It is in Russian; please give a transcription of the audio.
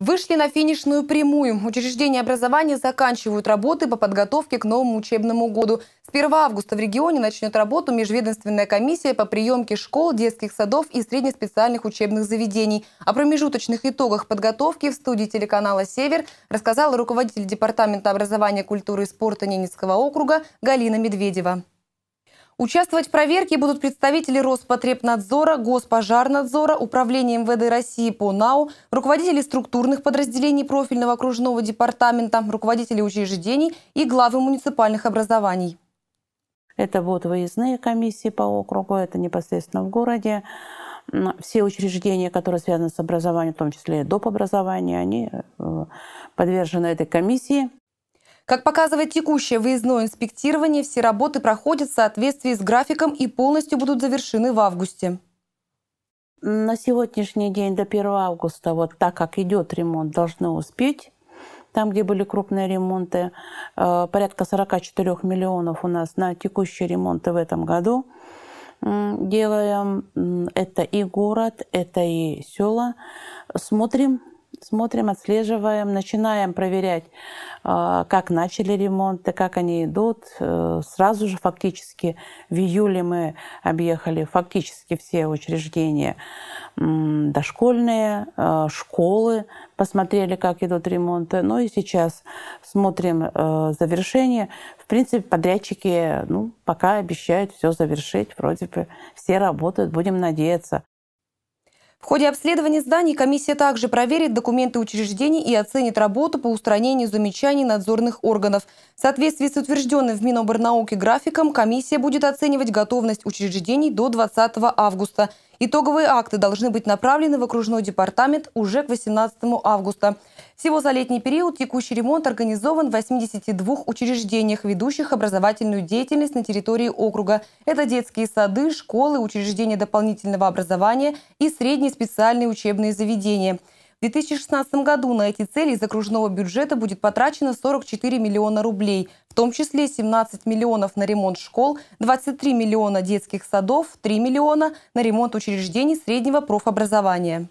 Вышли на финишную прямую. Учреждения образования заканчивают работы по подготовке к новому учебному году. С 1 августа в регионе начнет работу межведомственная комиссия по приемке школ, детских садов и среднеспециальных учебных заведений. О промежуточных итогах подготовки в студии телеканала «Север» рассказала руководитель Департамента образования, культуры и спорта Ненецкого округа Галина Медведева. Участвовать в проверке будут представители Роспотребнадзора, Госпожарнадзора, Управления МВД России по НАУ, руководители структурных подразделений профильного окружного департамента, руководители учреждений и главы муниципальных образований. Это вот выездные комиссии по округу, это непосредственно в городе. Все учреждения, которые связаны с образованием, в том числе и доп. образование, они э, подвержены этой комиссии. Как показывает текущее выездное инспектирование, все работы проходят в соответствии с графиком и полностью будут завершены в августе. На сегодняшний день до 1 августа, вот так как идет ремонт, должны успеть. Там, где были крупные ремонты, э, порядка 44 миллионов у нас на текущие ремонты в этом году делаем. Это и город, это и села. Смотрим смотрим, отслеживаем, начинаем проверять, а, как начали ремонты, как они идут. Э, сразу же фактически в июле мы объехали фактически все учреждения дошкольные, э, школы, посмотрели, как идут ремонты. Ну и сейчас смотрим э, завершение. В принципе, подрядчики ну, пока обещают все завершить, вроде бы все работают, будем надеяться. В ходе обследования зданий комиссия также проверит документы учреждений и оценит работу по устранению замечаний надзорных органов. В соответствии с утвержденным в Миноборнауке графиком, комиссия будет оценивать готовность учреждений до 20 августа. Итоговые акты должны быть направлены в окружной департамент уже к 18 августа. Всего за летний период текущий ремонт организован в 82 учреждениях, ведущих образовательную деятельность на территории округа. Это детские сады, школы, учреждения дополнительного образования и средние специальные учебные заведения. В 2016 году на эти цели из окружного бюджета будет потрачено 44 миллиона рублей, в том числе 17 миллионов на ремонт школ, 23 миллиона детских садов, 3 миллиона на ремонт учреждений среднего профобразования.